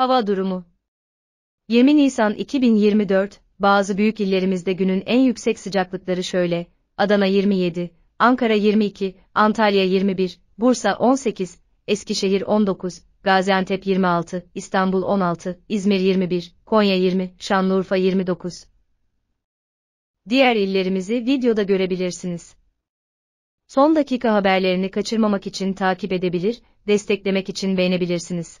Hava durumu 20 Nisan 2024, bazı büyük illerimizde günün en yüksek sıcaklıkları şöyle, Adana 27, Ankara 22, Antalya 21, Bursa 18, Eskişehir 19, Gaziantep 26, İstanbul 16, İzmir 21, Konya 20, Şanlıurfa 29. Diğer illerimizi videoda görebilirsiniz. Son dakika haberlerini kaçırmamak için takip edebilir, desteklemek için beğenebilirsiniz.